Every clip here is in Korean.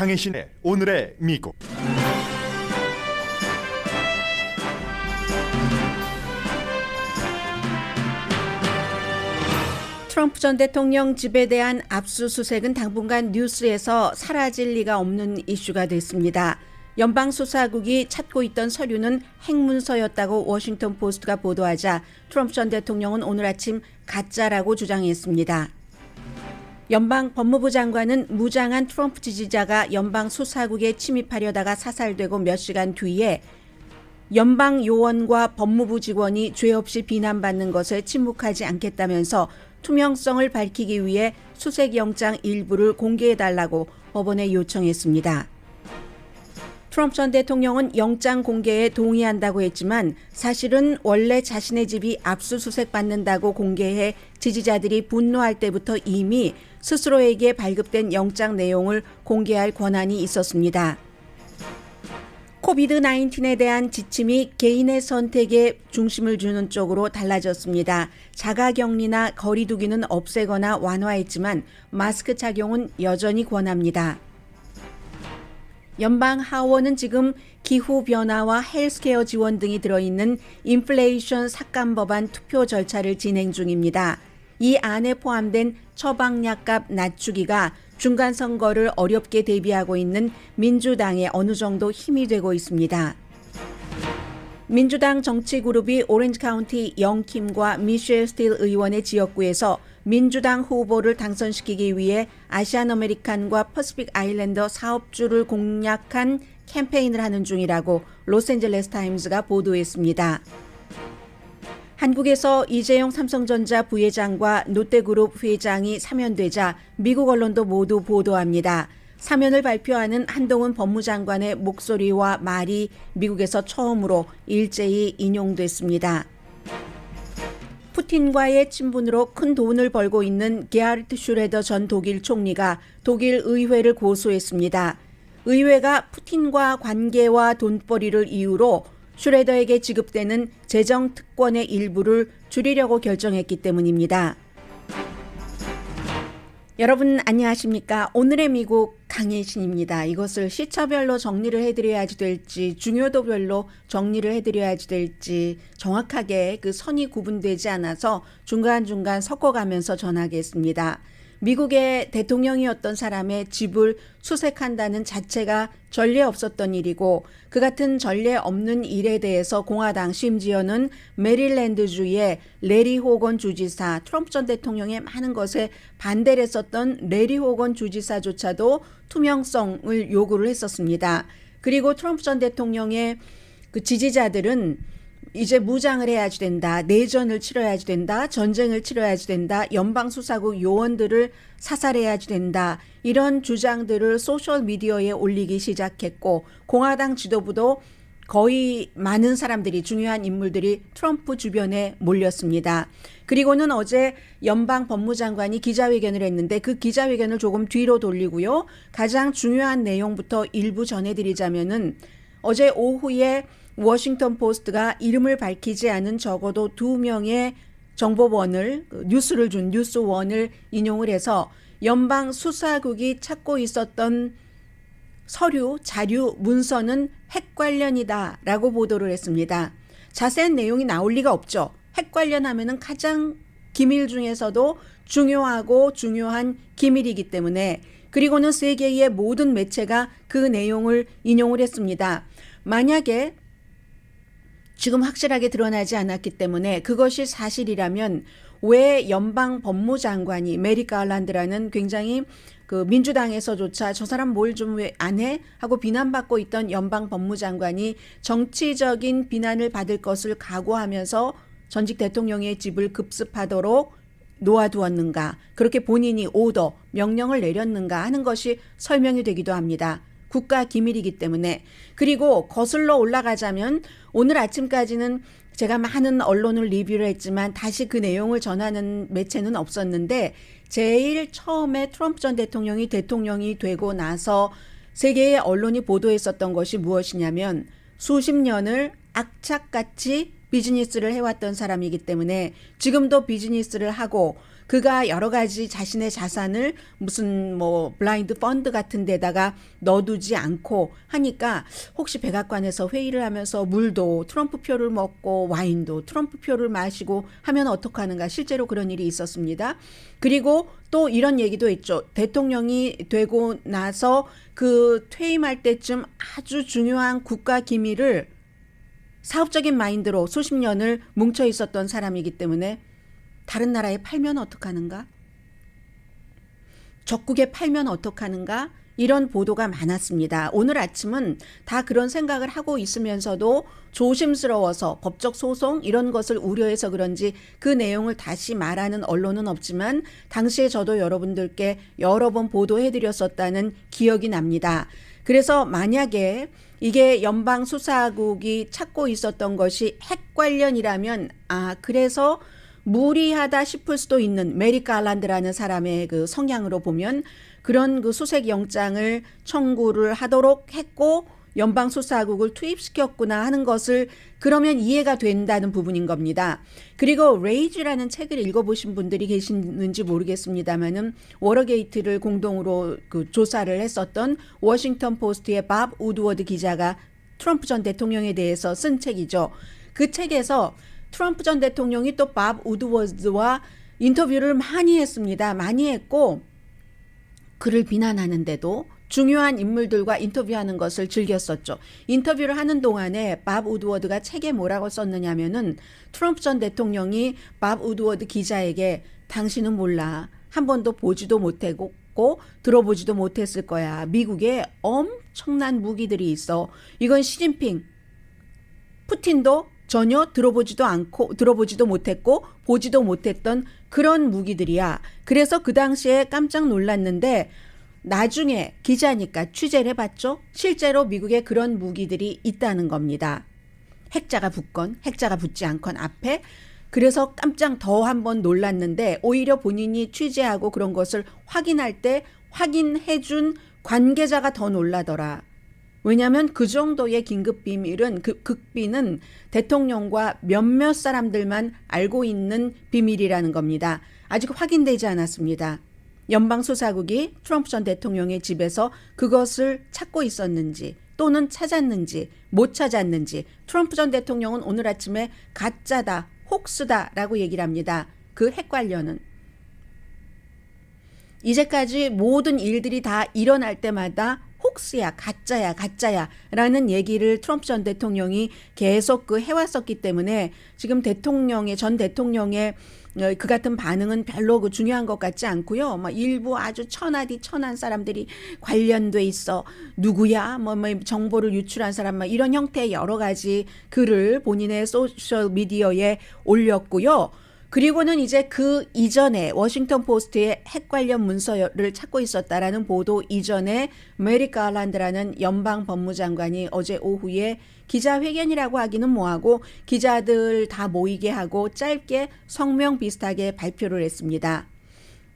강신의 오늘의 미국 트럼프 전 대통령 집에 대한 압수수색은 당분간 뉴스에서 사라질 리가 없는 이슈가 됐습니다. 연방수사국이 찾고 있던 서류는 핵문서였다고 워싱턴 포스트가 보도하자 트럼프 전 대통령은 오늘 아침 가짜라고 주장했습니다. 연방 법무부 장관은 무장한 트럼프 지지자가 연방 수사국에 침입하려다가 사살되고 몇 시간 뒤에 연방 요원과 법무부 직원이 죄 없이 비난받는 것을 침묵하지 않겠다면서 투명성을 밝히기 위해 수색영장 일부를 공개해달라고 법원에 요청했습니다. 트럼프 전 대통령은 영장 공개에 동의한다고 했지만 사실은 원래 자신의 집이 압수수색 받는다고 공개해 지지자들이 분노할 때부터 이미 스스로에게 발급된 영장 내용을 공개할 권한이 있었습니다. 코비드 19에 대한 지침이 개인의 선택에 중심을 주는 쪽으로 달라졌습니다. 자가격리나 거리두기는 없애거나 완화했지만 마스크 착용은 여전히 권합니다. 연방 하원은 지금 기후 변화와 헬스케어 지원 등이 들어있는 인플레이션 삭감 법안 투표 절차를 진행 중입니다. 이 안에 포함된 처방약값 낮추기가 중간 선거를 어렵게 대비하고 있는 민주당에 어느 정도 힘이 되고 있습니다. 민주당 정치 그룹이 오렌지 카운티 영킴과 미셸 스틸 의원의 지역구에서 민주당 후보를 당선시키기 위해 아시안 아메리칸과 퍼시픽 아일랜더 사업주를 공략한 캠페인을 하는 중이라고 로스앤젤레스 타임즈가 보도했습니다. 한국에서 이재용 삼성전자 부회장과 롯데그룹 회장이 사면되자 미국 언론도 모두 보도합니다. 사면을 발표하는 한동훈 법무장관의 목소리와 말이 미국에서 처음으로 일제히 인용됐습니다. 푸틴과의 친분으로 큰 돈을 벌고 있는 게하르트 슈레더 전 독일 총리가 독일 의회를 고소했습니다. 의회가 푸틴과 관계와 돈벌이를 이유로 슈레더에게 지급되는 재정 특권의 일부를 줄이려고 결정했기 때문입니다. 여러분 안녕하십니까? 오늘의 미국 강혜신입니다. 이것을 시차별로 정리를 해드려야지 될지 중요도별로 정리를 해드려야지 될지 정확하게 그 선이 구분되지 않아서 중간중간 섞어가면서 전하겠습니다. 미국의 대통령이었던 사람의 집을 수색한다는 자체가 전례 없었던 일이고 그 같은 전례 없는 일에 대해서 공화당 심지어는 메릴랜드주의 레리 호건 주지사 트럼프 전 대통령의 많은 것에 반대를 했었던 레리 호건 주지사조차도 투명성을 요구를 했었습니다. 그리고 트럼프 전 대통령의 그 지지자들은 이제 무장을 해야지 된다. 내전을 치러야지 된다. 전쟁을 치러야지 된다. 연방수사국 요원들을 사살해야지 된다. 이런 주장들을 소셜미디어에 올리기 시작했고, 공화당 지도부도 거의 많은 사람들이 중요한 인물들이 트럼프 주변에 몰렸습니다. 그리고는 어제 연방 법무장관이 기자회견을 했는데 그 기자회견을 조금 뒤로 돌리고요. 가장 중요한 내용부터 일부 전해드리자면은 어제 오후에 워싱턴 포스트가 이름을 밝히지 않은 적어도 두 명의 정보원을 그 뉴스를 준 뉴스원을 인용을 해서 연방 수사국이 찾고 있었던 서류, 자료, 문서는 핵 관련이다라고 보도를 했습니다. 자세한 내용이 나올 리가 없죠. 핵 관련하면은 가장 기밀 중에서도 중요하고 중요한 기밀이기 때문에 그리고는 세계의 모든 매체가 그 내용을 인용을 했습니다. 만약에 지금 확실하게 드러나지 않았기 때문에 그것이 사실이라면 왜 연방 법무장관이 메리 가란드라는 굉장히 그 민주당에서조차 저 사람 뭘 좀 왜 안 해? 하고 비난받고 있던 연방 법무장관이 정치적인 비난을 받을 것을 각오하면서 전직 대통령의 집을 급습하도록 놓아두었는가, 그렇게 본인이 오더, 명령을 내렸는가 하는 것이 설명이 되기도 합니다. 국가 기밀이기 때문에 그리고 거슬러 올라가자면 오늘 아침까지는 제가 많은 언론을 리뷰를 했지만 다시 그 내용을 전하는 매체는 없었는데 제일 처음에 트럼프 전 대통령이 대통령이 되고 나서 세계의 언론이 보도했었던 것이 무엇이냐면 수십 년을 악착같이 비즈니스를 해왔던 사람이기 때문에 지금도 비즈니스를 하고 그가 여러 가지 자신의 자산을 무슨 뭐 블라인드 펀드 같은 데다가 넣어두지 않고 하니까 혹시 백악관에서 회의를 하면서 물도 트럼프 표를 먹고 와인도 트럼프 표를 마시고 하면 어떡하는가 실제로 그런 일이 있었습니다. 그리고 또 이런 얘기도 있죠. 대통령이 되고 나서 그 퇴임할 때쯤 아주 중요한 국가 기밀을 사업적인 마인드로 수십 년을 뭉쳐 있었던 사람이기 때문에 다른 나라에 팔면 어떡하는가? 적국에 팔면 어떡하는가? 이런 보도가 많았습니다. 오늘 아침은 다 그런 생각을 하고 있으면서도 조심스러워서 법적 소송 이런 것을 우려해서 그런지 그 내용을 다시 말하는 언론은 없지만 당시에 저도 여러분들께 여러 번 보도해드렸었다는 기억이 납니다. 그래서 만약에 이게 연방수사국이 찾고 있었던 것이 핵 관련이라면 아, 그래서 무리하다 싶을 수도 있는 메리 갈란드라는 사람의 그 성향으로 보면 그런 그 수색 영장을 청구를 하도록 했고 연방 수사국을 투입시켰구나 하는 것을 그러면 이해가 된다는 부분인 겁니다. 그리고 레이즈라는 책을 읽어보신 분들이 계시는지 모르겠습니다만은 워러게이트를 공동으로 그 조사를 했었던 워싱턴 포스트의 밥 우드워드 기자가 트럼프 전 대통령에 대해서 쓴 책이죠. 그 책에서 트럼프 전 대통령이 또 밥 우드워즈와 인터뷰를 많이 했습니다. 많이 했고 그를 비난하는데도 중요한 인물들과 인터뷰하는 것을 즐겼었죠. 인터뷰를 하는 동안에 밥 우드워드가 책에 뭐라고 썼느냐면은 트럼프 전 대통령이 밥 우드워드 기자에게 당신은 몰라. 한 번도 보지도 못했고 들어보지도 못했을 거야. 미국에 엄청난 무기들이 있어. 이건 시진핑, 푸틴도 전혀 들어보지도 않고 들어보지도 못했고 보지도 못했던 그런 무기들이야. 그래서 그 당시에 깜짝 놀랐는데 나중에 기자니까 취재를 해봤죠. 실제로 미국에 그런 무기들이 있다는 겁니다. 핵자가 붙건 핵자가 붙지 않건 앞에 그래서 깜짝 더 한번 놀랐는데 오히려 본인이 취재하고 그런 것을 확인할 때 확인해준 관계자가 더 놀라더라. 왜냐하면 그 정도의 긴급 비밀은 그 극비는 대통령과 몇몇 사람들만 알고 있는 비밀이라는 겁니다. 아직 확인되지 않았습니다. 연방 수사국이 트럼프 전 대통령의 집에서 그것을 찾고 있었는지 또는 찾았는지 못 찾았는지 트럼프 전 대통령은 오늘 아침에 가짜다 혹수다라고 얘기를 합니다. 그 핵 관련은 이제까지 모든 일들이 다 일어날 때마다 혹스야 가짜야 가짜야라는 얘기를 트럼프 전 대통령이 계속 그 해왔었기 때문에 지금 대통령의 전 대통령의 어, 그 같은 반응은 별로 그 중요한 것 같지 않고요. 막 뭐 일부 아주 천하디 천한 사람들이 관련돼 있어 누구야 뭐, 뭐 정보를 유출한 사람 막 뭐 이런 형태의 여러 가지 글을 본인의 소셜 미디어에 올렸고요. 그리고는 이제 그 이전에 워싱턴 포스트의 핵 관련 문서를 찾고 있었다라는 보도 이전에 메리 가란드라는 연방 법무장관이 어제 오후에 기자회견이라고 하기는 뭐하고 기자들 다 모이게 하고 짧게 성명 비슷하게 발표를 했습니다.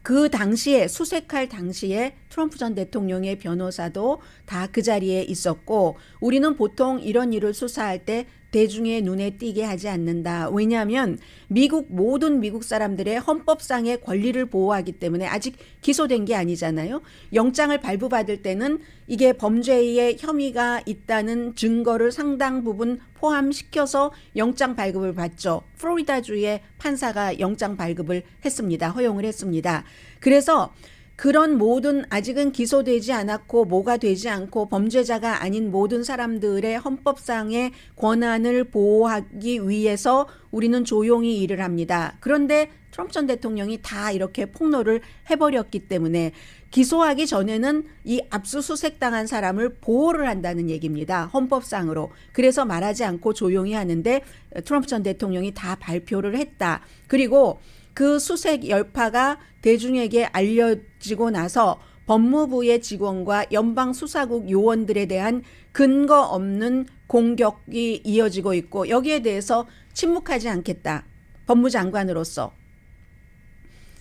그 당시에 수색할 당시에 트럼프 전 대통령의 변호사도 다 그 자리에 있었고 우리는 보통 이런 일을 수사할 때 대중의 눈에 띄게 하지 않는다. 왜냐하면 미국 모든 미국 사람들의 헌법상의 권리를 보호하기 때문에 아직 기소된 게 아니잖아요. 영장을 발부받을 때는 이게 범죄의 혐의가 있다는 증거를 상당 부분 포함시켜서 영장 발급을 받죠. 플로리다주의 판사가 영장 발급을 했습니다. 허용을 했습니다. 그래서 그런 모든 아직은 기소되지 않았고 뭐가 되지 않고 범죄자가 아닌 모든 사람들의 헌법상의 권한을 보호하기 위해서 우리는 조용히 일을 합니다. 그런데 트럼프 전 대통령이 다 이렇게 폭로를 해버렸기 때문에 기소하기 전에는 이 압수수색 당한 사람을 보호를 한다는 얘기입니다. 헌법상으로. 그래서 말하지 않고 조용히 하는데 트럼프 전 대통령이 다 발표를 했다. 그리고 그 수색 열파가 대중에게 알려지고 나서 법무부의 직원과 연방수사국 요원들에 대한 근거 없는 공격이 이어지고 있고 여기에 대해서 침묵하지 않겠다. 법무장관으로서.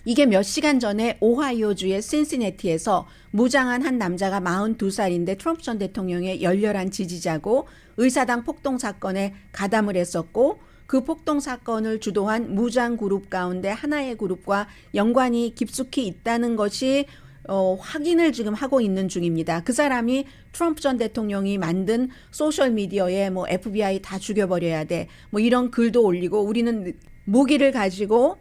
이게 몇 시간 전에 오하이오주의 신시네티에서 무장한 한 남자가 42살인데 트럼프 전 대통령의 열렬한 지지자고 의사당 폭동 사건에 가담을 했었고 그 폭동 사건을 주도한 무장 그룹 가운데 하나의 그룹과 연관이 깊숙이 있다는 것이 어, 확인을 지금 하고 있는 중입니다. 그 사람이 트럼프 전 대통령이 만든 소셜 미디어에 뭐 FBI 다 죽여버려야 돼. 뭐 이런 글도 올리고 우리는 무기를 가지고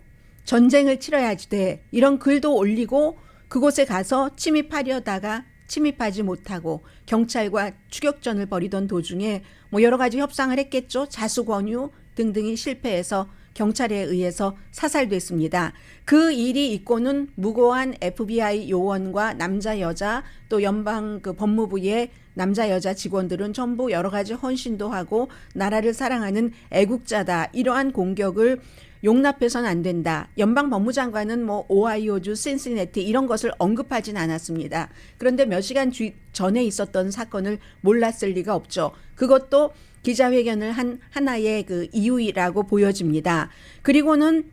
전쟁을 치러야지 돼. 이런 글도 올리고 그곳에 가서 침입하려다가 침입하지 못하고 경찰과 추격전을 벌이던 도중에 뭐 여러 가지 협상을 했겠죠. 자수 권유, 등등이 실패해서 경찰에 의해서 사살됐습니다. 그 일이 있고는 무고한 FBI 요원과 남자 여자 또 연방 그 법무부의 남자 여자 직원들은 전부 여러 가지 헌신도 하고 나라를 사랑하는 애국자다 이러한 공격을 용납해선 안 된다. 연방 법무장관은 뭐 오하이오주 신시네티 이런 것을 언급하진 않았습니다. 그런데 몇 시간 뒤, 전에 있었던 사건을 몰랐을 리가 없죠. 그것도 기자회견을 한 하나의 그 이유라고 보여집니다. 그리고는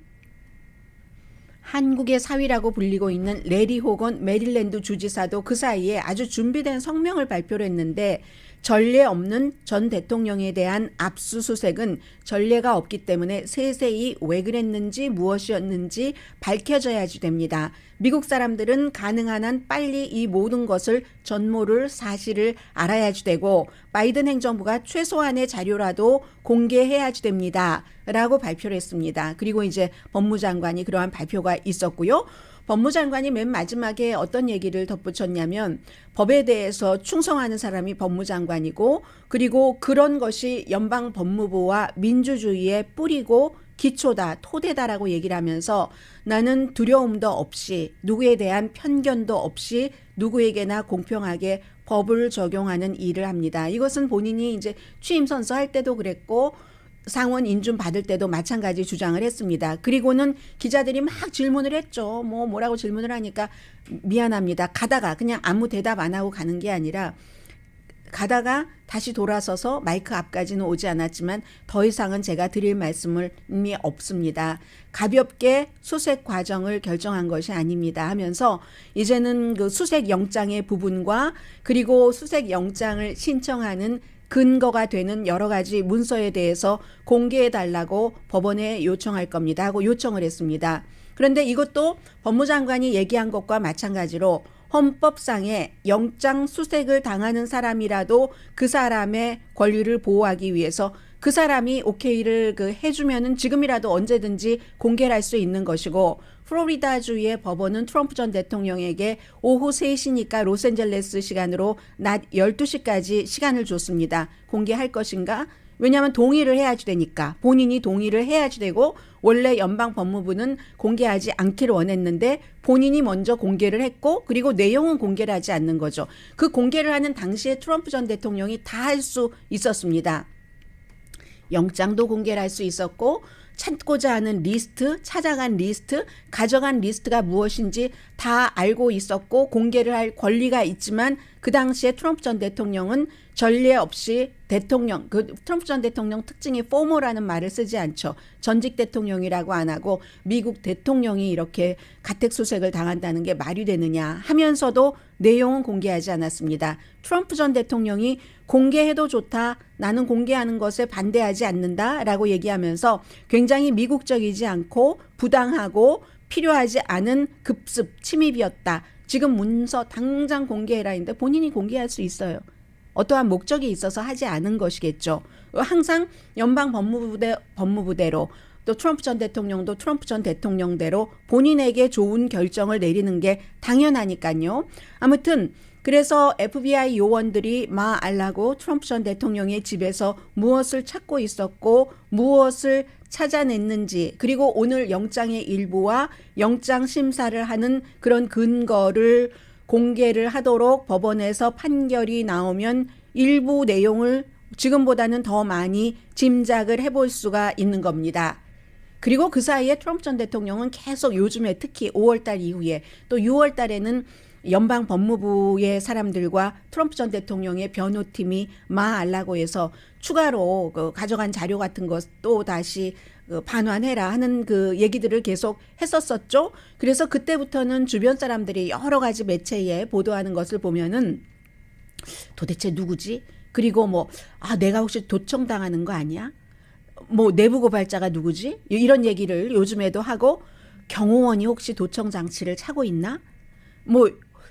한국의 사위라고 불리고 있는 레리 호건 메릴랜드 주지사도 그 사이에 아주 준비된 성명을 발표를 했는데 전례 없는 전 대통령에 대한 압수수색은 전례가 없기 때문에 세세히 왜 그랬는지 무엇이었는지 밝혀져야지 됩니다. 미국 사람들은 가능한 한 빨리 이 모든 것을 전모를 사실을 알아야지 되고 바이든 행정부가 최소한의 자료라도 공개해야지 됩니다. 라고 발표를 했습니다. 그리고 이제 법무장관이 그러한 발표가 있었고요. 법무장관이 맨 마지막에 어떤 얘기를 덧붙였냐면 법에 대해서 충성하는 사람이 법무장관이고 그리고 그런 것이 연방 법무부와 민주주의의 뿌리고 기초다, 토대다라고 얘기를 하면서 나는 두려움도 없이 누구에 대한 편견도 없이 누구에게나 공평하게 법을 적용하는 일을 합니다. 이것은 본인이 이제 취임 선서할 때도 그랬고 상원 인준 받을 때도 마찬가지 주장을 했습니다. 그리고는 기자들이 막 질문을 했죠. 뭐 뭐라고 질문을 하니까 미안합니다. 가다가 그냥 아무 대답 안 하고 가는 게 아니라 가다가 다시 돌아서서 마이크 앞까지는 오지 않았지만 더 이상은 제가 드릴 말씀이 없습니다. 가볍게 수색 과정을 결정한 것이 아닙니다 하면서 이제는 그 수색 영장의 부분과 그리고 수색 영장을 신청하는 근거가 되는 여러 가지 문서에 대해서 공개해 달라고 법원에 요청할 겁니다 하고 요청을 했습니다. 그런데 이것도 법무장관이 얘기한 것과 마찬가지로 헌법상에 영장 수색을 당하는 사람이라도 그 사람의 권리를 보호하기 위해서 그 사람이 오케이를 그 해주면은 지금이라도 언제든지 공개를 할 수 있는 것이고 플로리다 주의 법원은 트럼프 전 대통령에게 오후 3시니까 로스앤젤레스 시간으로 낮 12시까지 시간을 줬습니다. 공개할 것인가? 왜냐하면 동의를 해야지 되니까 본인이 동의를 해야지 되고 원래 연방 법무부는 공개하지 않기를 원했는데 본인이 먼저 공개를 했고 그리고 내용은 공개를 하지 않는 거죠. 그 공개를 하는 당시에 트럼프 전 대통령이 다 할 수 있었습니다. 영장도 공개를 할수 있었고 찾고자 하는 리스트, 찾아간 리스트, 가져간 리스트가 무엇인지 다 알고 있었고 공개를 할 권리가 있지만 그 당시에 트럼프 전 대통령은 전례 없이 대통령 그 트럼프 전 대통령 특징이 포모라는 말을 쓰지 않죠. 전직 대통령이라고 안 하고 미국 대통령이 이렇게 가택 수색을 당한다는 게 말이 되느냐 하면서도 내용은 공개하지 않았습니다. 트럼프 전 대통령이 공개해도 좋다. 나는 공개하는 것에 반대하지 않는다라고 얘기하면서 굉장히 미국적이지 않고 부당하고 필요하지 않은 급습 침입이었다. 지금 문서 당장 공개해라인데 본인이 공개할 수 있어요. 어떠한 목적이 있어서 하지 않은 것이겠죠. 항상 연방 법무부대 법무부대로 또 트럼프 전 대통령도 트럼프 전 대통령대로 본인에게 좋은 결정을 내리는 게 당연하니까요. 아무튼 그래서 FBI 요원들이 마 알라고 트럼프 전 대통령의 집에서 무엇을 찾고 있었고 무엇을 찾아냈는지 그리고 오늘 영장의 일부와 영장 심사를 하는 그런 근거를 공개를 하도록 법원에서 판결이 나오면 일부 내용을 지금보다는 더 많이 짐작을 해볼 수가 있는 겁니다. 그리고 그 사이에 트럼프 전 대통령은 계속 요즘에 특히 5월달 이후에 또 6월달에는 연방 법무부의 사람들과 트럼프 전 대통령의 변호팀이 마알라고에서 추가로 그 가져간 자료 같은 것도 다시 어, 반환해라 하는 그 얘기들을 계속 했었었죠. 그래서 그때부터는 주변 사람들이 여러 가지 매체에 보도하는 것을 보면은 도대체 누구지? 그리고 뭐, 아, 내가 혹시 도청당하는 거 아니야? 뭐, 내부 고발자가 누구지? 이런 얘기를 요즘에도 하고, 경호원이 혹시 도청 장치를 차고 있나? 뭐,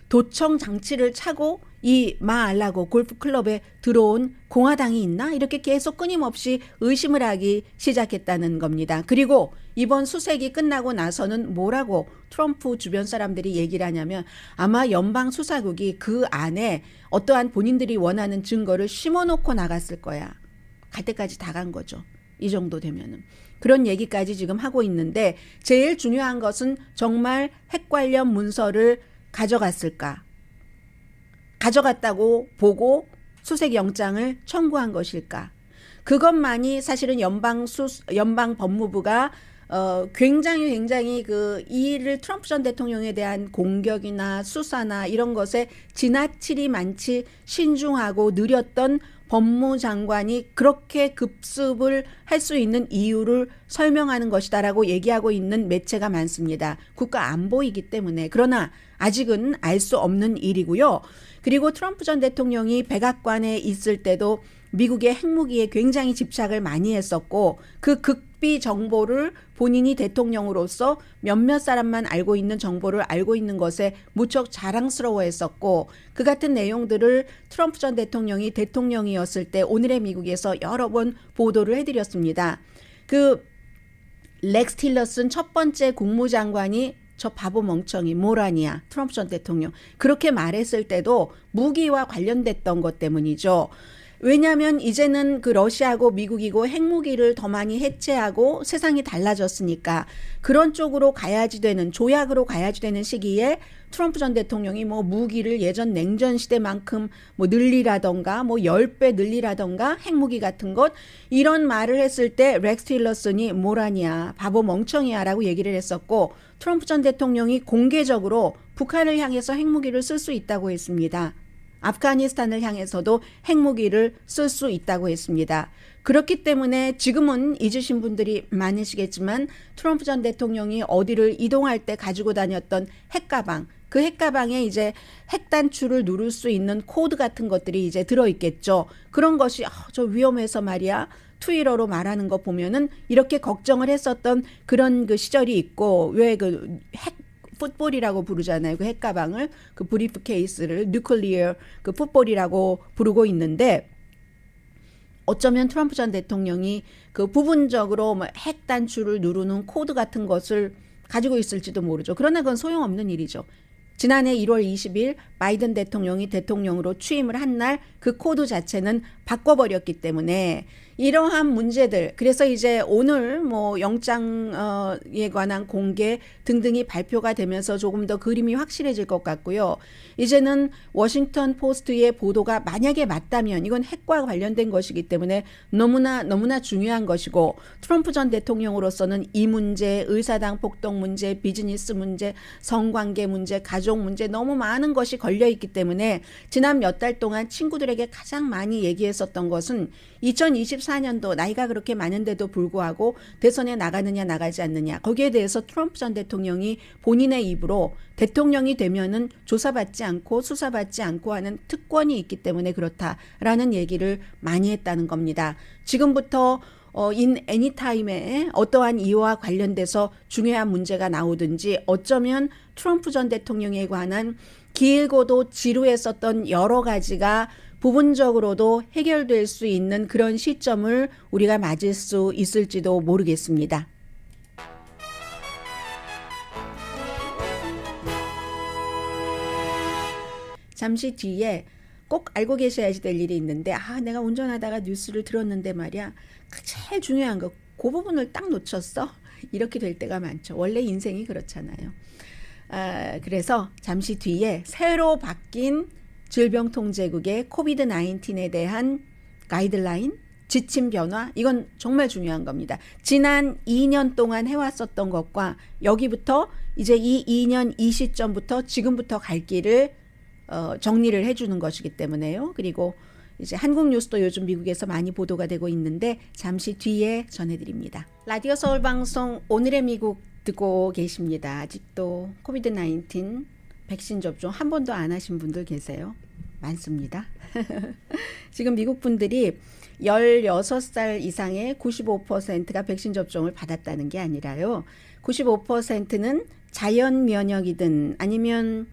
도청 장치를 차고 이 마알라고 골프 클럽에 들어온 공화당이 있나 이렇게 계속 끊임없이 의심을 하기 시작했다는 겁니다. 그리고 이번 수색이 끝나고 나서는 뭐라고 트럼프 주변 사람들이 얘기를 하냐면 아마 연방 수사국이 그 안에 어떠한 본인들이 원하는 증거를 심어놓고 나갔을 거야. 갈 때까지 다 간 거죠. 이 정도 되면은. 그런 얘기까지 지금 하고 있는데 제일 중요한 것은 정말 핵 관련 문서를 가져갔을까? 가져갔다고 보고 수색 영장을 청구한 것일까? 그것만이 사실은 연방 수 연방 법무부가 어 굉장히 굉장히 그이일 트럼프 전 대통령에 대한 공격이나 수사나 이런 것에 지나치리 많지 신중하고 느렸던 법무장관이 그렇게 급습을 할 수 있는 이유를 설명하는 것이다라고 얘기하고 있는 매체가 많습니다. 국가 안보이기 때문에 그러나 아직은 알 수 없는 일이고요. 그리고 트럼프 전 대통령이 백악관에 있을 때도 미국의 핵무기에 굉장히 집착을 많이 했었고 그 극비 정보를 본인이 대통령으로서 몇몇 사람만 알고 있는 정보를 알고 있는 것에 무척 자랑스러워했었고 그 같은 내용들을 트럼프 전 대통령이 대통령이었을 때 오늘의 미국에서 여러 번 보도를 해드렸습니다. 그 렉스 틸러슨 첫 번째 국무장관이 저 바보 멍청이 모라니야 트럼프 전 대통령 그렇게 말했을 때도 무기와 관련됐던 것 때문이죠. 왜냐하면 이제는 그 러시아고 미국이고 핵무기를 더 많이 해체하고 세상이 달라졌으니까 그런 쪽으로 가야지 되는 조약으로 가야지 되는 시기에 트럼프 전 대통령이 뭐 무기를 예전 냉전 시대만큼 뭐 늘리라던가 뭐열배 늘리라던가 핵무기 같은 것 이런 말을 했을 때 렉스 틸러슨이 뭐라냐 바보 멍청이야라고 얘기를 했었고 트럼프 전 대통령이 공개적으로 북한을 향해서 핵무기를 쓸 수 있다고 했습니다. 아프가니스탄을 향해서도 핵무기를 쓸 수 있다고 했습니다. 그렇기 때문에 지금은 잊으신 분들이 많으시겠지만 트럼프 전 대통령이 어디를 이동할 때 가지고 다녔던 핵가방, 그 핵가방에 이제 핵단추를 누를 수 있는 코드 같은 것들이 이제 들어있겠죠. 그런 것이 아, 저 위험해서 말이야. 트위러로 말하는 거 보면은 이렇게 걱정을 했었던 그런 그 시절이 있고 왜그핵 풋볼이라고 부르잖아요. 그 핵가방을 그 브리프 케이스를 뉴클리어 그 풋볼이라고 부르고 있는데 어쩌면 트럼프 전 대통령이 그 부분적으로 뭐핵 단추를 누르는 코드 같은 것을 가지고 있을지도 모르죠. 그러나 그건 소용없는 일이죠. 지난해 1월 20일 바이든 대통령이 대통령으로 취임을 한 날 그 코드 자체는 바꿔버렸기 때문에 이러한 문제들 그래서 이제 오늘 뭐 영장에 어, 관한 공개 등등이 발표가 되면서 조금 더 그림이 확실해질 것 같고요. 이제는 워싱턴 포스트의 보도가 만약에 맞다면 이건 핵과 관련된 것이기 때문에 너무나 너무나 중요한 것이고 트럼프 전 대통령으로서는 이 문제 의사당 폭동 문제 비즈니스 문제 성관계 문제 가족 문제 너무 많은 것이 걸려 있기 때문에 지난 몇 달 동안 친구들에게 가장 많이 얘기해서 있었던 것은 2024년도 나이가 그렇게 많은데도 불구하고 대선에 나가느냐 나가지 않느냐 거기에 대해서 트럼프 전 대통령이 본인의 입으로 대통령이 되면은 조사받지 않고 수사받지 않고 하는 특권이 있기 때문에 그렇다라는 얘기를 많이 했다는 겁니다. 지금부터 어, 인 애니타임에 어떠한 이와 유 관련돼서 중요한 문제가 나오든지 어쩌면 트럼프 전 대통령에 관한 길고도 지루했었던 여러 가지가 부분적으로도 해결될 수 있는 그런 시점을 우리가 맞을 수 있을지도 모르겠습니다. 잠시 뒤에 꼭 알고 계셔야지 될 일이 있는데 아 내가 운전하다가 뉴스를 들었는데 말이야 그 제일 중요한 거 그 부분을 딱 놓쳤어 이렇게 될 때가 많죠 원래 인생이 그렇잖아요 아, 그래서 잠시 뒤에 새로 바뀐 질병통제국의 코비드 19에 대한 가이드라인, 지침 변화, 이건 정말 중요한 겁니다. 지난 2년 동안 해왔었던 것과 여기부터 이제 이 2년 이 시점부터 지금부터 갈 길을 어, 정리를 해주는 것이기 때문에요. 그리고 이제 한국 뉴스도 요즘 미국에서 많이 보도가 되고 있는데 잠시 뒤에 전해드립니다. 라디오 서울 방송 오늘의 미국 듣고 계십니다. 아직도 코비드 19 백신 접종 한 번도 안 하신 분들 계세요? 많습니다. 지금 미국 분들이 16살 이상의 95%가 백신 접종을 받았다는 게 아니라요. 95%는 자연 면역이든 아니면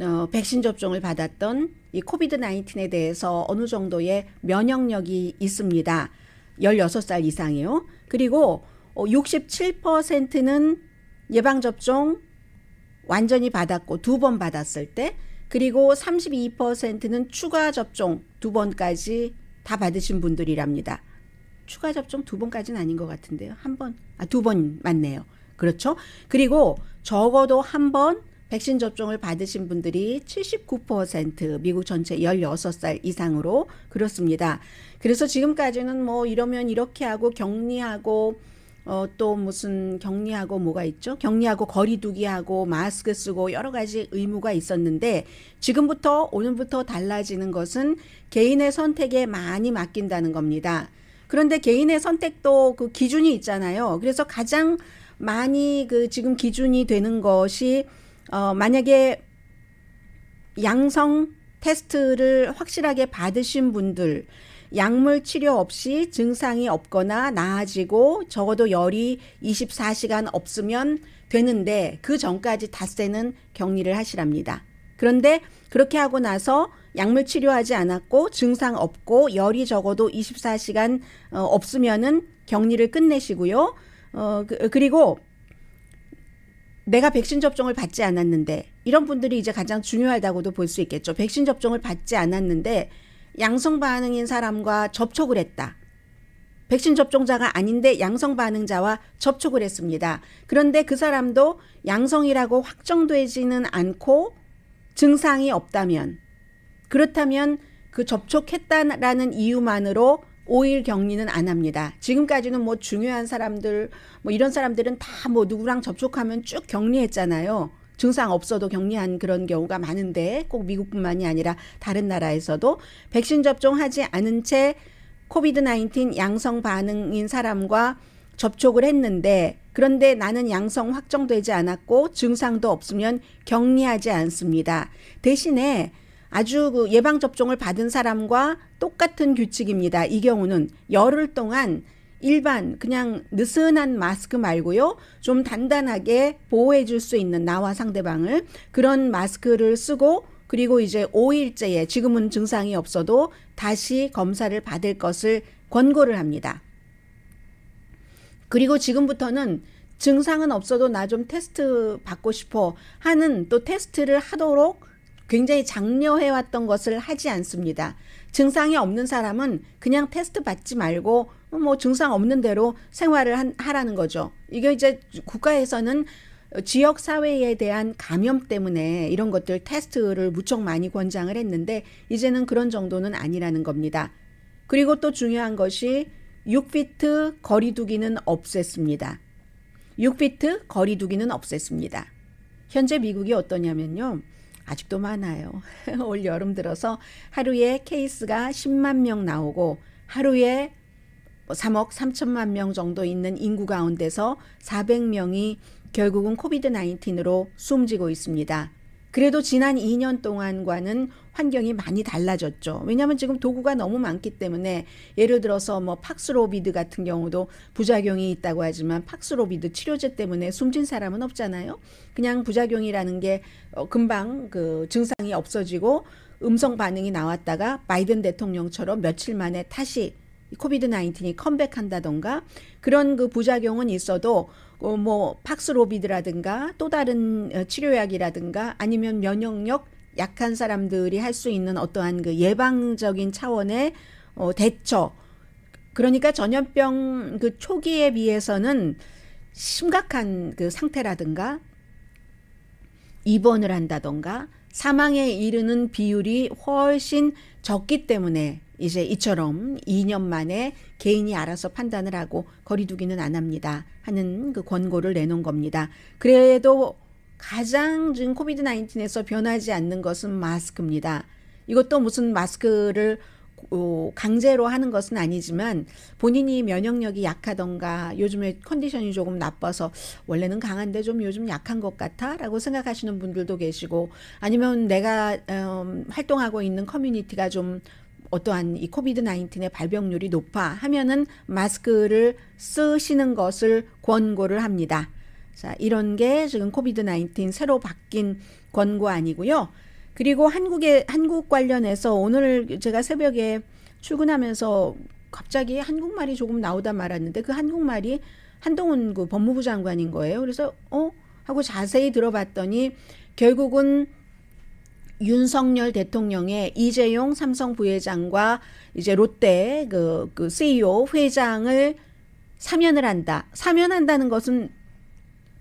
어, 백신 접종을 받았던 이 코비드 19에 대해서 어느 정도의 면역력이 있습니다. 16살 이상이요. 그리고 67%는 어, 예방접종 완전히 받았고 두 번 받았을 때 그리고 32%는 추가 접종 두 번까지 다 받으신 분들이랍니다. 추가 접종 두 번까지는 아닌 것 같은데요. 한 번, 아, 두 번 맞네요. 그렇죠? 그리고 적어도 한 번 백신 접종을 받으신 분들이 79% 미국 전체 16살 이상으로 그렇습니다. 그래서 지금까지는 뭐 이러면 이렇게 하고 격리하고 어, 또 무슨 격리하고 뭐가 있죠? 격리하고 거리두기하고 마스크 쓰고 여러 가지 의무가 있었는데 지금부터 오늘부터 달라지는 것은 개인의 선택에 많이 맡긴다는 겁니다. 그런데 개인의 선택도 그 기준이 있잖아요. 그래서 가장 많이 그 지금 기준이 되는 것이 어, 만약에 양성 테스트를 확실하게 받으신 분들 약물 치료 없이 증상이 없거나 나아지고 적어도 열이 24시간 없으면 되는데 그 전까지 닷새는 격리를 하시랍니다. 그런데 그렇게 하고 나서 약물 치료하지 않았고 증상 없고 열이 적어도 24시간 어, 없으면은 격리를 끝내시고요. 어 그, 그리고 내가 백신 접종을 받지 않았는데 이런 분들이 이제 가장 중요하다고도 볼 수 있겠죠. 백신 접종을 받지 않았는데 양성 반응인 사람과 접촉을 했다. 백신 접종자가 아닌데 양성 반응자와 접촉을 했습니다. 그런데 그 사람도 양성이라고 확정되지는 않고 증상이 없다면 그렇다면 그 접촉했다라는 이유만으로 5일 격리는 안 합니다. 지금까지는 뭐 중요한 사람들 뭐 이런 사람들은 다 뭐 누구랑 접촉하면 쭉 격리했잖아요. 증상 없어도 격리한 그런 경우가 많은데 꼭 미국뿐만이 아니라 다른 나라에서도 백신 접종하지 않은 채 코비드 나인틴 양성 반응인 사람과 접촉을 했는데 그런데 나는 양성 확정되지 않았고 증상도 없으면 격리하지 않습니다. 대신에 아주 그 예방접종을 받은 사람과 똑같은 규칙입니다. 이 경우는 열흘 동안 일반 그냥 느슨한 마스크 말고요. 좀 단단하게 보호해 줄 수 있는 나와 상대방을 그런 마스크를 쓰고 그리고 이제 5일째에 지금은 증상이 없어도 다시 검사를 받을 것을 권고를 합니다. 그리고 지금부터는 증상은 없어도 나 좀 테스트 받고 싶어 하는 또 테스트를 하도록 굉장히 장려해왔던 것을 하지 않습니다. 증상이 없는 사람은 그냥 테스트 받지 말고 뭐 증상 없는 대로 생활을 한, 하라는 거죠. 이게 이제 국가에서는 지역 사회에 대한 감염 때문에 이런 것들 테스트를 무척 많이 권장을 했는데 이제는 그런 정도는 아니라는 겁니다. 그리고 또 중요한 것이 6피트 거리두기는 없앴습니다. 6피트 거리두기는 없앴습니다. 현재 미국이 어떠냐면요. 아직도 많아요. 올 여름 들어서 하루에 케이스가 10만 명 나오고 하루에 3억 뭐 3천만 명 정도 있는 인구 가운데서 400명이 결국은 코비드 19으로 숨지고 있습니다. 그래도 지난 2년 동안과는 환경이 많이 달라졌죠. 왜냐하면 지금 도구가 너무 많기 때문에 예를 들어서 뭐 팍스로비드 같은 경우도 부작용이 있다고 하지만 팍스로비드 치료제 때문에 숨진 사람은 없잖아요. 그냥 부작용이라는 게 어, 금방 그 증상이 없어지고 음성 반응이 나왔다가 바이든 대통령처럼 며칠 만에 다시 코비드 나인틴이 컴백한다던가 그런 그 부작용은 있어도 어, 뭐 팍스로비드라든가 또 다른 어, 치료약이라든가 아니면 면역력 약한 사람들이 할 수 있는 어떠한 그 예방적인 차원의 어, 대처 그러니까 전염병 그 초기에 비해서는 심각한 그 상태라든가 입원을 한다던가 사망에 이르는 비율이 훨씬 적기 때문에 이제 이처럼 2년 만에 개인이 알아서 판단을 하고 거리두기는 안 합니다. 하는 그 권고를 내놓은 겁니다. 그래도 가장 지금 코비드 19에서 변하지 않는 것은 마스크입니다. 이것도 무슨 마스크를 어, 강제로 하는 것은 아니지만 본인이 면역력이 약하던가 요즘에 컨디션이 조금 나빠서 원래는 강한데 좀 요즘 약한 것 같아라고 생각하시는 분들도 계시고 아니면 내가 음, 활동하고 있는 커뮤니티가 좀 어떠한 이 코비드 19의 발병률이 높아 하면은 마스크를 쓰시는 것을 권고를 합니다. 자, 이런 게 지금 코비드 19 새로 바뀐 권고 아니고요. 그리고 한국에 한국 관련해서 오늘 제가 새벽에 출근하면서 갑자기 한국말이 조금 나오다 말았는데 그 한국말이 한동훈 그 법무부 장관인 거예요. 그래서 어 하고 자세히 들어봤더니 결국은 윤석열 대통령의 이재용 삼성 부회장과 이제 롯데 그, 그 CEO 회장을 사면을 한다. 사면한다는 것은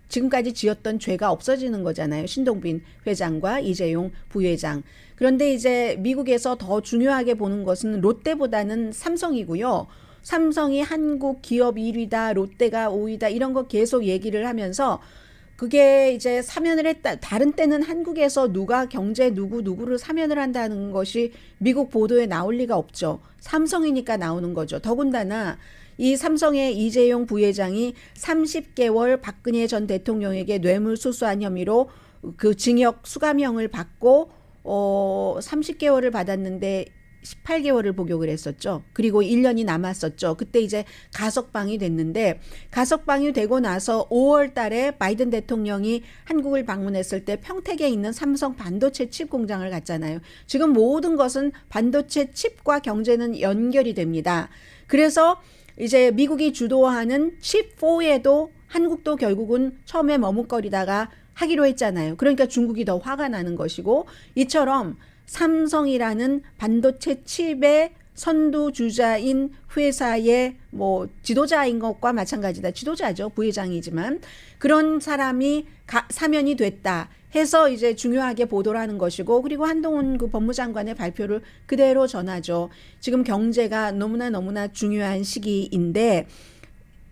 지금까지 지었던 죄가 없어지는 거잖아요. 신동빈 회장과 이재용 부회장. 그런데 이제 미국에서 더 중요하게 보는 것은 롯데보다는 삼성이고요. 삼성이 한국 기업 1위다, 롯데가 5위다 이런 거 계속 얘기를 하면서 그게 이제 사면을 했다. 다른 때는 한국에서 누가 경제 누구 누구를 사면을 한다는 것이 미국 보도에 나올 리가 없죠. 삼성이니까 나오는 거죠. 더군다나 이 삼성의 이재용 부회장이 30개월 박근혜 전 대통령에게 뇌물 수수한 혐의로 그 징역 수감형을 받고 어 30개월을 받았는데 18개월을 복역을 했었죠. 그리고 1년이 남았었죠. 그때 이제 가석방이 됐는데 가석방이 되고 나서 5월 달에 바이든 대통령이 한국을 방문했을 때 평택에 있는 삼성 반도체 칩 공장을 갔잖아요. 지금 모든 것은 반도체 칩과 경제는 연결이 됩니다. 그래서 이제 미국이 주도하는 칩4에도 한국도 결국은 처음에 머뭇거리다가 하기로 했잖아요. 그러니까 중국이 더 화가 나는 것이고 이처럼 삼성이라는 반도체 칩의 선두주자인 회사의 뭐 지도자인 것과 마찬가지다. 지도자죠. 부회장이지만 그런 사람이 가, 사면이 됐다. 해서 이제 중요하게 보도를 는 것이고 그리고 한동훈 그 법무장관의 발표를 그대로 전하죠. 지금 경제가 너무나 너무나 중요한 시기인데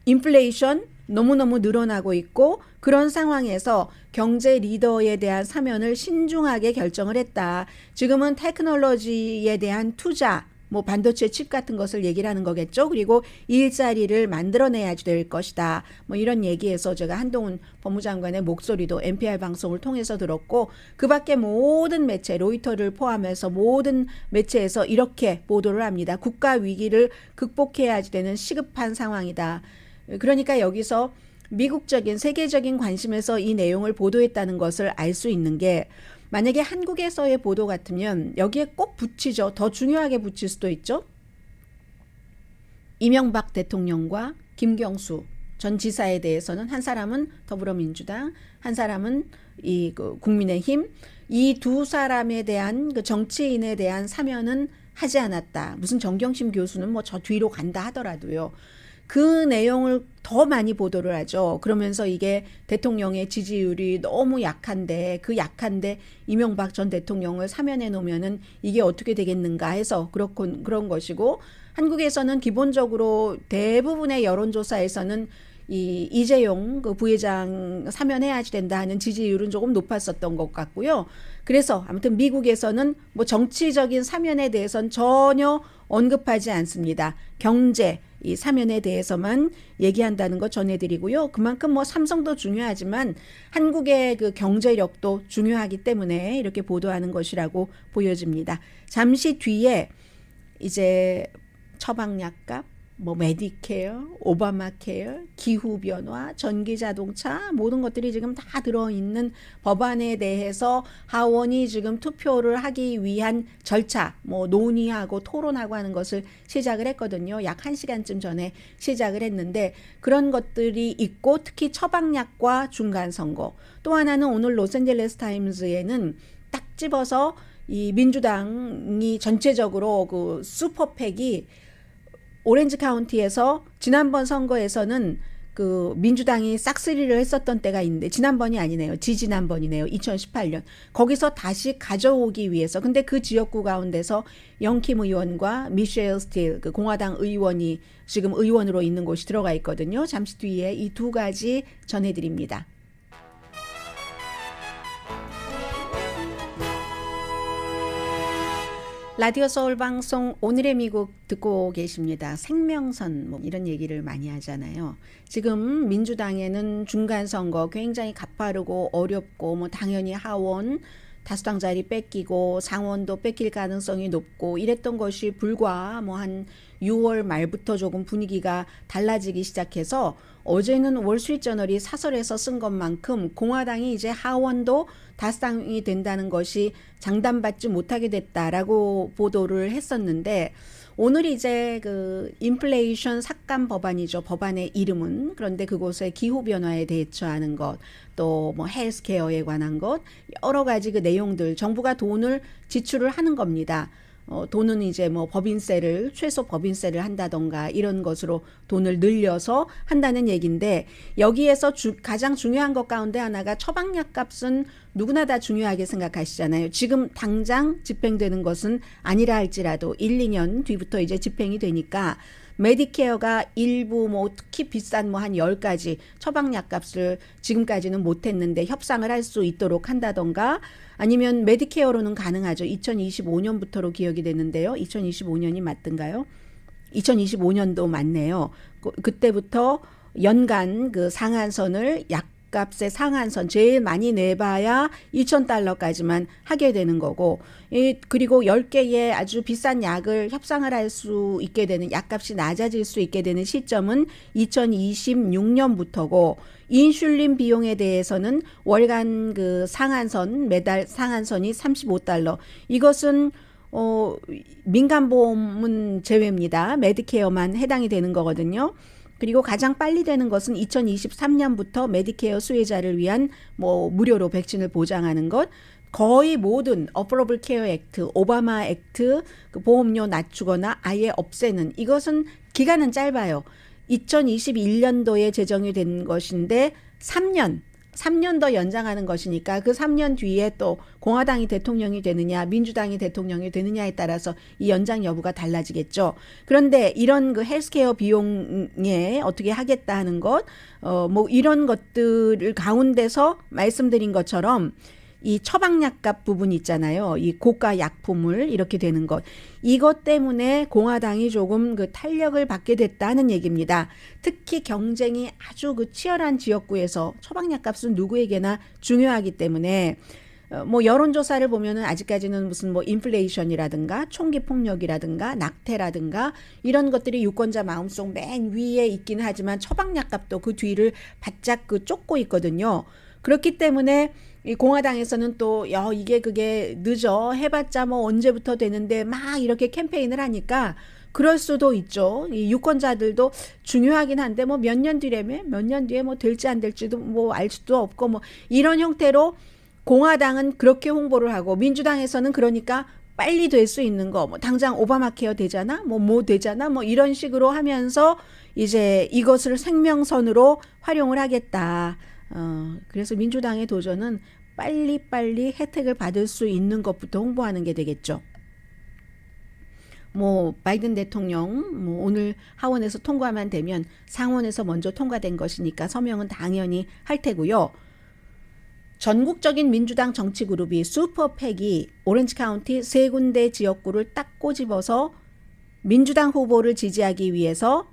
인플레이션 너무너무 늘어나고 있고 그런 상황에서 경제 리더에 대한 사면을 신중하게 결정을 했다. 지금은 테크놀로지에 대한 투자, 뭐 반도체 칩 같은 것을 얘기를 하는 거겠죠. 그리고 일자리를 만들어내야 될 것이다. 뭐 이런 얘기에서 제가 한동훈 법무장관의 목소리도 NPR 방송을 통해서 들었고 그 밖에 모든 매체 로이터를 포함해서 모든 매체에서 이렇게 보도를 합니다. 국가 위기를 극복해야 지 되는 시급한 상황이다. 그러니까 여기서 미국적인 세계적인 관심에서 이 내용을 보도했다는 것을 알 수 있는 게 만약에 한국에서의 보도 같으면 여기에 꼭 붙이죠. 더 중요하게 붙일 수도 있죠. 이명박 대통령과 김경수 전 지사에 대해서는 한 사람은 더불어민주당, 한 사람은 이 그 국민의힘 이 두 사람에 대한 그 정치인에 대한 사면은 하지 않았다. 무슨 정경심 교수는 뭐 저 뒤로 간다 하더라도요. 그 내용을 더 많이 보도를 하죠. 그러면서 이게 대통령의 지지율이 너무 약한데 그 약한데 이명박 전 대통령을 사면해 놓으면은 이게 어떻게 되겠는가 해서 그렇군 그런 것이고 한국에서는 기본적으로 대부분의 여론조사에서는 이 이재용 그 부회장 사면해야지 된다 하는 지지율은 조금 높았었던 것 같고요. 그래서 아무튼 미국에서는 뭐 정치적인 사면에 대해서는 전혀 언급하지 않습니다. 경제 이 사면에 대해서만 얘기한다는 거 전해드리고요. 그만큼 뭐 삼성도 중요하지만 한국의 그 경제력도 중요하기 때문에 이렇게 보도하는 것이라고 보여집니다. 잠시 뒤에 이제 처방약값 뭐 메디케어, 오바마케어, 기후 변화, 전기 자동차 모든 것들이 지금 다 들어 있는 법안에 대해서 하원이 지금 투표를 하기 위한 절차 뭐 논의하고 토론하고 하는 것을 시작을 했거든요. 약 한시간쯤 전에 시작을 했는데 그런 것들이 있고 특히 처방약과 중간 선거 또 하나는 오늘 로스앤젤레스 타임즈에는 딱 집어서 이 민주당이 전체적으로 그 슈퍼팩이 오렌지 카운티에서 지난번 선거에서는 그 민주당이 싹쓸이를 했었던 때가 있는데 지난번이 아니네요. 지지난번이네요. 2018년. 거기서 다시 가져오기 위해서 근데 그 지역구 가운데서 영킴 의원과 미셸 스틸 그 공화당 의원이 지금 의원으로 있는 곳이 들어가 있거든요. 잠시 뒤에 이 두 가지 전해 드립니다. 라디오 서울 방송 오늘의 미국 듣고 계십니다. 생명선 뭐 이런 얘기를 많이 하잖아요. 지금 민주당에는 중간 선거 굉장히 가파르고 어렵고 뭐 당연히 하원 다수당 자리 뺏기고 상원도 뺏길 가능성이 높고 이랬던 것이 불과 뭐 한 6월 말부터 조금 분위기가 달라지기 시작해서 어제는 월스트리트저널이 사설에서 쓴 것만큼 공화당이 이제 하원도 다수당이 된다는 것이 장담받지 못하게 됐다라고 보도를 했었는데 오늘 이제 그 인플레이션 삭감 법안이죠. 법안의 이름은 그런데 그곳에 기후 변화에 대처하는 것, 또 뭐 헬스케어에 관한 것 여러 가지 그 내용들 정부가 돈을 지출을 하는 겁니다. 어, 돈은 이제 뭐 법인세를 최소 법인세를 한다던가 이런 것으로 돈을 늘려서 한다는 얘기인데 여기에서 주, 가장 중요한 것 가운데 하나가 처방약 값은 누구나 다 중요하게 생각하시잖아요. 지금 당장 집행되는 것은 아니라 할지라도 1, 2년 뒤부터 이제 집행이 되니까 메디케어가 일부 뭐 특히 비싼 뭐 한 10가지 처방약값을 지금까지는 못 했는데 협상을 할 수 있도록 한다던가 아니면 메디케어로는 가능하죠. 2025년부터로 기억이 되는데요. 2025년이 맞던가요 2025년도 맞네요. 그, 그때부터 연간 그 상한선을 약 집값의 상한선 제일 많이 내봐야 2,000달러까지만 하게 되는 거고 이 그리고 10개의 아주 비싼 약을 협상을 할 수 있게 되는 약값이 낮아질 수 있게 되는 시점은 2026년부터고 인슐린 비용에 대해서는 월간 그 상한선 매달 상한선이 35달러 이것은 어 민간보험은 제외입니다. 메디케어만 해당이 되는 거거든요. 그리고 가장 빨리 되는 것은 2023년부터 메디케어 수혜자를 위한 뭐 무료로 백신을 보장하는 것 거의 모든 어퍼러블 케어 액트, 오바마 액트, 그 보험료 낮추거나 아예 없애는 이것은 기간은 짧아요. 2021년도에 제정이 된 것인데 3년 3년 더 연장하는 것이니까 그 3년 뒤에 또 공화당이 대통령이 되느냐 민주당이 대통령이 되느냐에 따라서 이 연장 여부가 달라지겠죠. 그런데 이런 그 헬스케어 비용에 어떻게 하겠다 하는 것, 어, 뭐 이런 것들을 가운데서 말씀드린 것처럼 이 처방약값 부분 있잖아요. 이 고가 약품을 이렇게 되는 것. 이것 때문에 공화당이 조금 그 탄력을 받게 됐다는 얘기입니다. 특히 경쟁이 아주 그 치열한 지역구에서 처방약값은 누구에게나 중요하기 때문에 어, 뭐 여론조사를 보면은 아직까지는 무슨 뭐 인플레이션이라든가 총기 폭력이라든가 낙태라든가 이런 것들이 유권자 마음속 맨 위에 있긴 하지만 처방약값도 그 뒤를 바짝 그 쫓고 있거든요. 그렇기 때문에 이 공화당에서는 또, 야, 이게 그게 늦어. 해봤자 뭐 언제부터 되는데 막 이렇게 캠페인을 하니까 그럴 수도 있죠. 이 유권자들도 중요하긴 한데 뭐 몇 년 뒤라며 몇 년 뒤에 뭐 될지 안 될지도 뭐 알 수도 없고 뭐 이런 형태로 공화당은 그렇게 홍보를 하고 민주당에서는 그러니까 빨리 될 수 있는 거, 뭐 당장 오바마 케어 되잖아, 뭐뭐 뭐 되잖아, 뭐 이런 식으로 하면서 이제 이것을 생명선으로 활용을 하겠다. 어, 그래서 민주당의 도전은 빨리빨리 혜택을 받을 수 있는 것부터 홍보하는 게 되겠죠. 뭐 바이든 대통령 뭐 오늘 하원에서 통과만 되면 상원에서 먼저 통과된 것이니까 서명은 당연히 할 테고요. 전국적인 민주당 정치 그룹이 슈퍼팩이 오렌지 카운티 세 군데 지역구를 딱 꼬집어서 민주당 후보를 지지하기 위해서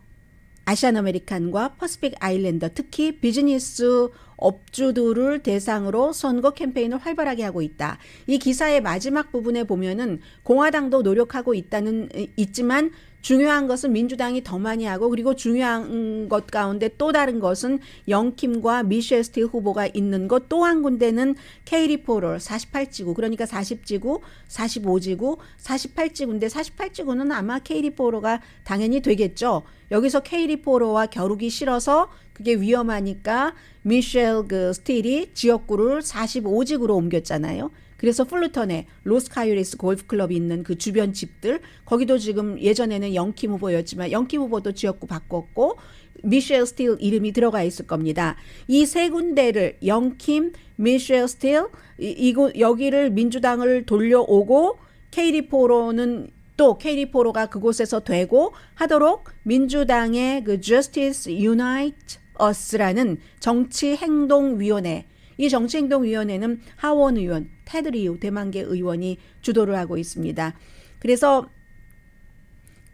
아시안 아메리칸과 퍼스픽 아일랜더 특히 비즈니스 업주들을 대상으로 선거 캠페인을 활발하게 하고 있다. 이 기사의 마지막 부분에 보면은 공화당도 노력하고 있다는 있지만 중요한 것은 민주당이 더 많이 하고 그리고 중요한 것 가운데 또 다른 것은 영킴과 미셸 스틸 후보가 있는 것 또 한 군데는 케이리포럴 48지구 그러니까 40지구 45지구 48지구인데 48지구는 아마 케이리포로가 당연히 되겠죠. 여기서 케이리포로와 겨루기 싫어서 그게 위험하니까 미셸 그 스틸이 지역구를 45지구로 옮겼잖아요. 그래서 플루턴에 로스카이레스 골프클럽이 있는 그 주변 집들 거기도 지금 예전에는 영키 후보였지만 영키 후보도 지역구 바꿨고 미셸 스틸 이름이 들어가 있을 겁니다. 이 세 군데를 영킴, 미셸 스틸 이, 곳 여기를 민주당을 돌려오고 케이리포로는 또 케이리포로가 그곳에서 되고 하도록 민주당의 그 Justice Unite Us라는 정치행동위원회 이 정치행동위원회는 하원 의원, 테드리우 대만계 의원이 주도를 하고 있습니다. 그래서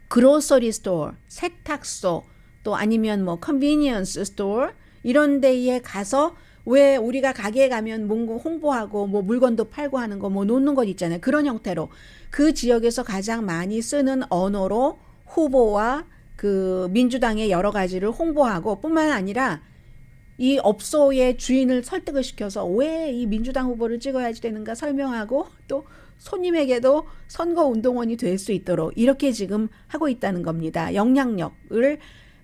그로서리 스토어, 세탁소, 또 아니면 뭐 컨비니언스 스토어 이런 데에 가서 왜 우리가 가게에 가면 뭔가 홍보하고 뭐 물건도 팔고 하는 거 뭐 놓는 것 있잖아요. 그런 형태로 그 지역에서 가장 많이 쓰는 언어로 후보와 그 민주당의 여러 가지를 홍보하고 뿐만 아니라 이 업소의 주인을 설득을 시켜서 왜 이 민주당 후보를 찍어야지 되는가 설명하고 또 손님에게도 선거 운동원이 될 수 있도록 이렇게 지금 하고 있다는 겁니다. 영향력을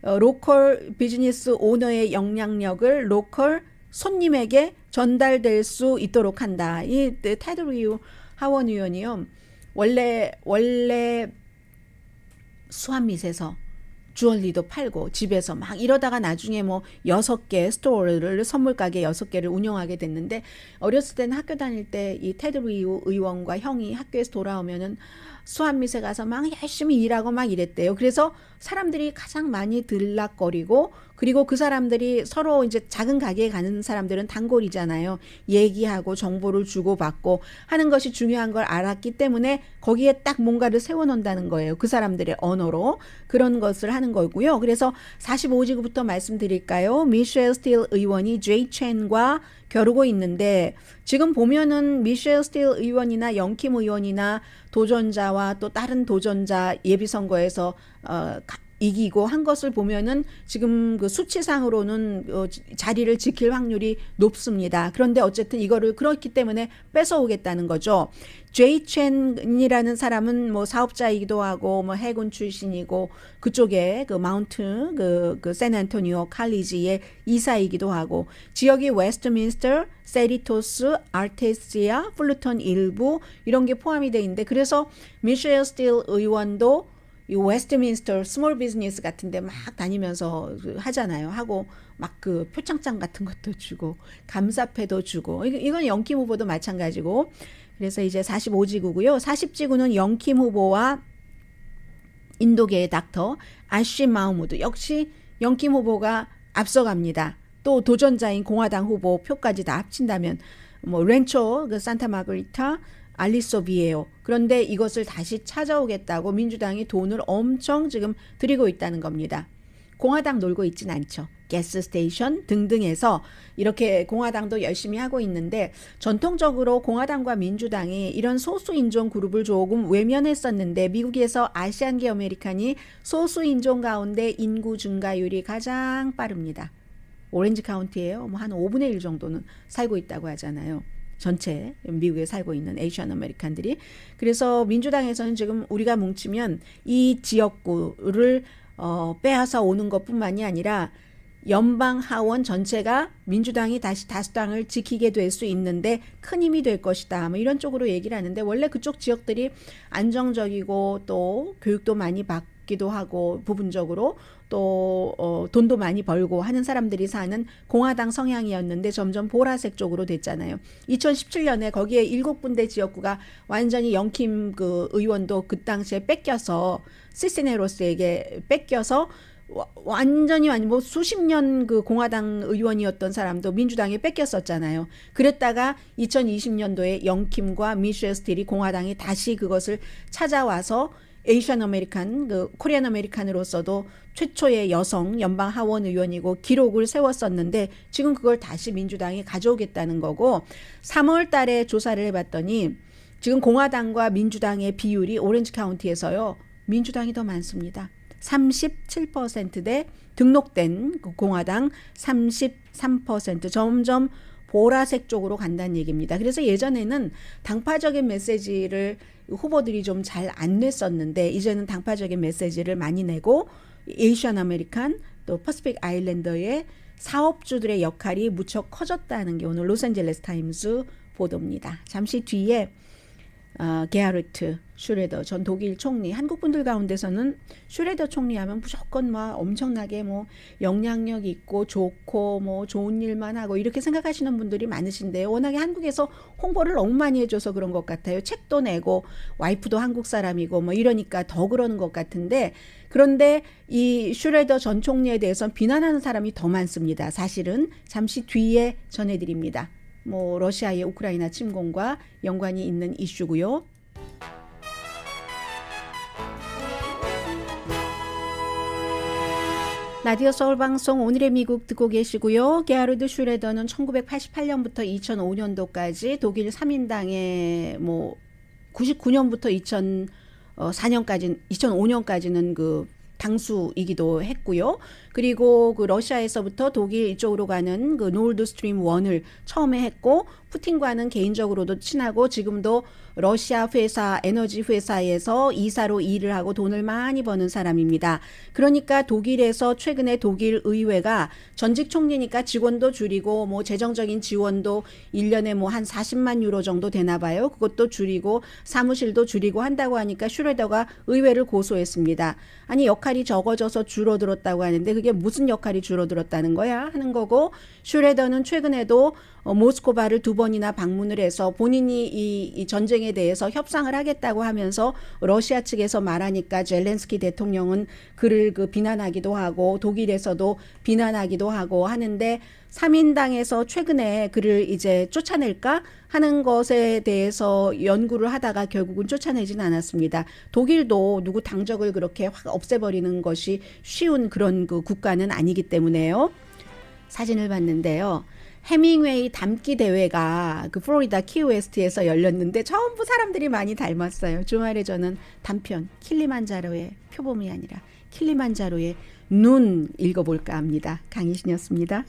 어, 로컬 비즈니스 오너의 영향력을 로컬 손님에게 전달될 수 있도록 한다. 이 테드리우 하원 의원이요. 원래 원래 수암 미세서 주얼리도 팔고 집에서 막 이러다가 나중에 뭐 여섯 개 스토어를 선물 가게 여섯 개를 운영하게 됐는데 어렸을 때는 학교 다닐 때 이 테드 리우 의원과 형이 학교에서 돌아오면은 수한미에 가서 막 열심히 일하고 막 이랬대요. 그래서 사람들이 가장 많이 들락거리고 그리고 그 사람들이 서로 이제 작은 가게에 가는 사람들은 단골이잖아요. 얘기하고 정보를 주고받고 하는 것이 중요한 걸 알았기 때문에 거기에 딱 뭔가를 세워놓는다는 거예요. 그 사람들의 언어로 그런 것을 하는 거고요. 그래서 45지구부터 말씀드릴까요? 미셸 스틸 의원이 제이 첸과 겨루고 있는데 지금 보면은 미셸 스틸 의원이나 영킴 의원이나 도전자와 또 다른 도전자 예비 선거에서 어, 이기고 한 것을 보면은 지금 그 수치상으로는 어, 자리를 지킬 확률이 높습니다. 그런데 어쨌든 이거를 그렇기 때문에 뺏어오겠다는 거죠. 제이 첸이라는 사람은 뭐 사업자이기도 하고 뭐 해군 출신이고 그쪽에 그 마운트 그, 그 샌안토니오 칼리지의 이사이기도 하고 지역이 웨스트민스터, 세리토스, 아르테시아, 플루톤 일부 이런 게 포함이 돼 있는데 그래서 미셸 스틸 의원도 이 웨스트민스터 스몰 비즈니스 같은데 막 다니면서 하잖아요. 하고 막 그 표창장 같은 것도 주고 감사패도 주고 이건 영킴 후보도 마찬가지고 그래서 이제 45지구고요. 40지구는 영킴 후보와 인도계의 닥터 아쉬 마우무드 역시 영킴 후보가 앞서갑니다. 또 도전자인 공화당 후보 표까지 다 합친다면 뭐 렌초 그 산타 마그리타 알리소비에요. 그런데 이것을 다시 찾아오겠다고 민주당이 돈을 엄청 지금 들이고 있다는 겁니다. 공화당 놀고 있진 않죠. 게스스테이션 등등에서 이렇게 공화당도 열심히 하고 있는데 전통적으로 공화당과 민주당이 이런 소수인종 그룹을 조금 외면했었는데 미국에서 아시안계 아메리칸이 소수인종 가운데 인구 증가율이 가장 빠릅니다. 오렌지 카운티에요. 뭐한 5분의 1 정도는 살고 있다고 하잖아요. 전체 미국에 살고 있는 에이션 아메리칸들이 그래서 민주당에서는 지금 우리가 뭉치면 이 지역구를 어, 빼앗아 오는 것뿐만이 아니라 연방 하원 전체가 민주당이 다시 다수당을 지키게 될 수 있는데 큰 힘이 될 것이다. 뭐 이런 쪽으로 얘기를 하는데 원래 그쪽 지역들이 안정적이고 또 교육도 많이 받고 기도 하고 부분적으로 또 어, 돈도 많이 벌고 하는 사람들이 사는 공화당 성향이었는데 점점 보라색 쪽으로 됐잖아요. 2017년에 거기에 일곱 군데 지역구가 완전히 영킴 그 의원도 그 당시에 뺏겨서 시스네로스에게 뺏겨서 완전히 완전 뭐 수십 년 그 공화당 의원이었던 사람도 민주당에 뺏겼었잖아요. 그랬다가 2020년도에 영킴과 미셸 스틸이 공화당이 다시 그것을 찾아와서 에이션 아메리칸, 그 코리안 아메리칸으로서도 최초의 여성 연방 하원 의원이고 기록을 세웠었는데 지금 그걸 다시 민주당이 가져오겠다는 거고 3월 달에 조사를 해봤더니 지금 공화당과 민주당의 비율이 오렌지 카운티에서요. 민주당이 더 많습니다. 37%대 등록된 그 공화당 33% 점점 보라색 쪽으로 간다는 얘기입니다. 그래서 예전에는 당파적인 메시지를 후보들이 좀 잘 안 냈었는데 이제는 당파적인 메시지를 많이 내고 에이션 아메리칸 또 퍼스픽 아일랜더의 사업주들의 역할이 무척 커졌다는 게 오늘 로스앤젤레스 타임즈 보도입니다. 잠시 뒤에 어, 게하르트 슈레더 전 독일 총리 한국 분들 가운데서는 슈레더 총리 하면 무조건 막 엄청나게 뭐 영향력 있고 좋고 뭐 좋은 일만 하고 이렇게 생각하시는 분들이 많으신데 워낙에 한국에서 홍보를 너무 많이 해줘서 그런 것 같아요. 책도 내고 와이프도 한국 사람이고 뭐 이러니까 더 그러는 것 같은데 그런데 이 슈레더 전 총리에 대해서 비난하는 사람이 더 많습니다. 사실은 잠시 뒤에 전해드립니다. 뭐 러시아의 우크라이나 침공과 연관이 있는 이슈고요. 라디오 서울 방송 오늘의 미국 듣고 계시고요. 게하르드 슈레더는 1988년부터 2005년도까지 독일 3인당의 뭐 99년부터 2004년까지 2005년까지는 그 당수이기도 했고요. 그리고 그 러시아에서부터 독일 이쪽으로 가는 그 노드 스트림 1을 처음에 했고 푸틴과는 개인적으로도 친하고 지금도 러시아 회사 에너지 회사에서 이사로 일을 하고 돈을 많이 버는 사람입니다. 그러니까 독일에서 최근에 독일 의회가 전직 총리니까 직원도 줄이고 뭐 재정적인 지원도 1년에 뭐 한 40만 유로 정도 되나 봐요. 그것도 줄이고 사무실도 줄이고 한다고 하니까 슈레더가 의회를 고소했습니다. 아니 역할이 적어져서 줄어들었다고 하는데 그게 무슨 역할이 줄어들었다는 거야 하는 거고 슈레더는 최근에도 어, 모스코바를 두 번이나 방문을 해서 본인이 이, 이 전쟁에 대해서 협상을 하겠다고 하면서 러시아 측에서 말하니까 젤렌스키 대통령은 그를 그 비난하기도 하고 독일에서도 비난하기도 하고 하는데 삼인당에서 최근에 그를 이제 쫓아낼까 하는 것에 대해서 연구를 하다가 결국은 쫓아내진 않았습니다. 독일도 누구 당적을 그렇게 확 없애버리는 것이 쉬운 그런 그 국가는 아니기 때문에요. 사진을 봤는데요. 해밍웨이 담기 대회가 그 플로리다 키웨스트에서 열렸는데 전부 사람들이 많이 닮았어요. 주말에 저는 단편 킬리만자로의 표범이 아니라 킬리만자로의 눈 읽어볼까 합니다. 강희신이었습니다.